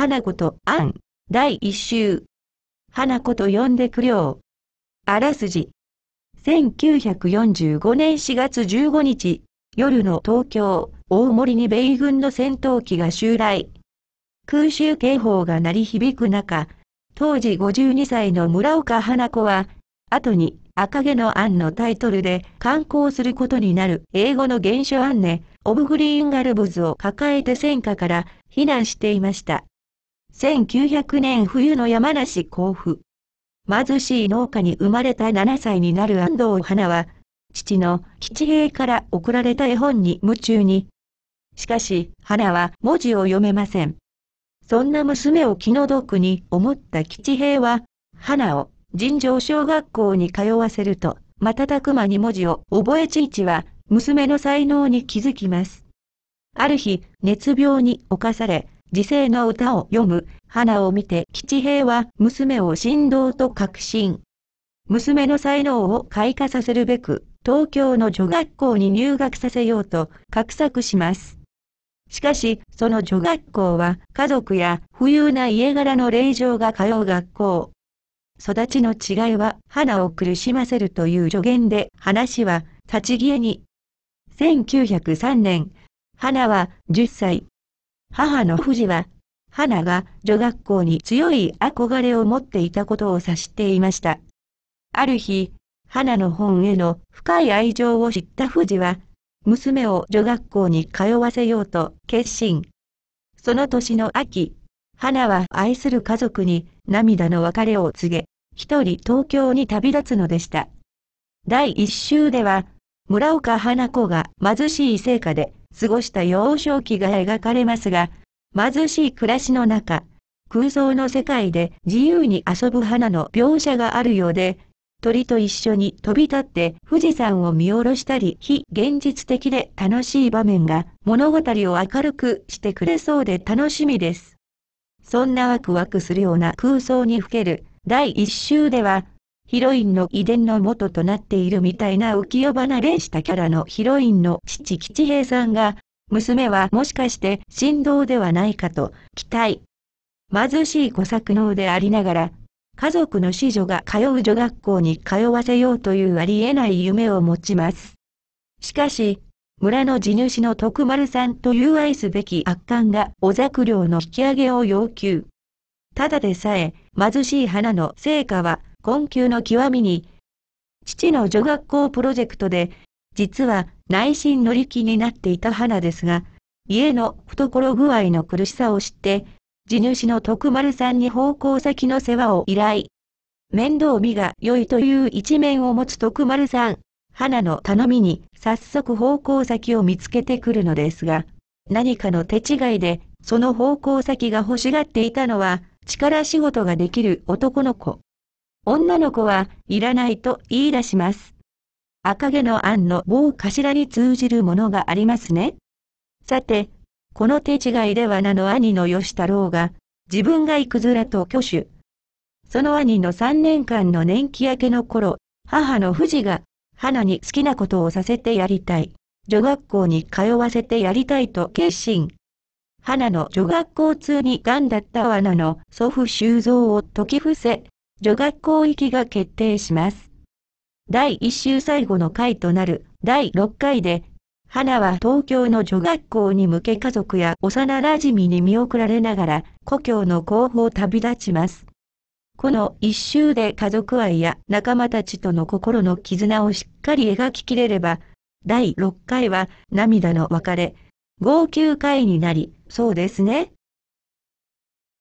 花子とアン、第一集。花子と呼んでくりょう。あらすじ。1945年4月15日、夜の東京、大森に米軍の戦闘機が襲来。空襲警報が鳴り響く中、当時52歳の村岡花子は、後に赤毛のアンのタイトルで刊行することになる英語の原書アンネ、オブグリーンガルブズを抱えて戦火から避難していました。1900年冬の山梨甲府。貧しい農家に生まれた7歳になる安藤花は、父の吉平から送られた絵本に夢中に。しかし、花は文字を読めません。そんな娘を気の毒に思った吉平は、花を尋常小学校に通わせると、瞬く間に文字を覚えちいちは、娘の才能に気づきます。ある日、熱病に侵され、時世の歌を読む、花を見て吉平は娘を振動と確信。娘の才能を開花させるべく、東京の女学校に入学させようと、画策します。しかし、その女学校は、家族や富裕な家柄の令嬢が通う学校。育ちの違いは、花を苦しませるという助言で、話は、立ち消えに。1903年、花は10歳、母の富士は、花が女学校に強い憧れを持っていたことを察していました。ある日、花の本への深い愛情を知った富士は、娘を女学校に通わせようと決心。その年の秋、花は愛する家族に涙の別れを告げ、一人東京に旅立つのでした。第一週では、村岡花子が貧しい成果で過ごした幼少期が描かれますが、貧しい暮らしの中、空想の世界で自由に遊ぶ花の描写があるようで、鳥と一緒に飛び立って富士山を見下ろしたり非現実的で楽しい場面が物語を明るくしてくれそうで楽しみです。そんなワクワクするような空想にふける第一週ではヒロインの遺伝の元となっているみたいな浮世離れしたキャラのヒロインの父吉平さんが、娘はもしかして振動ではないかと期待。貧しい小作能でありながら、家族の子女が通う女学校に通わせようというありえない夢を持ちます。しかし、村の地主の徳丸さんという愛すべき悪漢が小作料の引き上げを要求。ただでさえ、貧しい花の成果は困窮の極みに、父の女学校プロジェクトで、実は内心乗り気になっていた花ですが、家の懐具合の苦しさを知って、地主の徳丸さんに奉公先の世話を依頼。面倒見が良いという一面を持つ徳丸さん、花の頼みに早速奉公先を見つけてくるのですが、何かの手違いで、その奉公先が欲しがっていたのは、力仕事ができる男の子。女の子はいらないと言い出します。赤毛の案の某頭に通じるものがありますね。さて、この手違いではなの兄の吉太郎が、自分がいくずらと挙手。その兄の3年間の年季明けの頃、母の藤が、花に好きなことをさせてやりたい。女学校に通わせてやりたいと決心。花の女学校通に癌だった罠の祖父修造を解き伏せ、女学校行きが決定します。第1週最後の回となる第6回で、花は東京の女学校に向け家族や幼馴染に見送られながら、故郷の後方を旅立ちます。この一周で家族愛や仲間たちとの心の絆をしっかり描ききれれば、第6回は涙の別れ、号泣会になり、そうですね。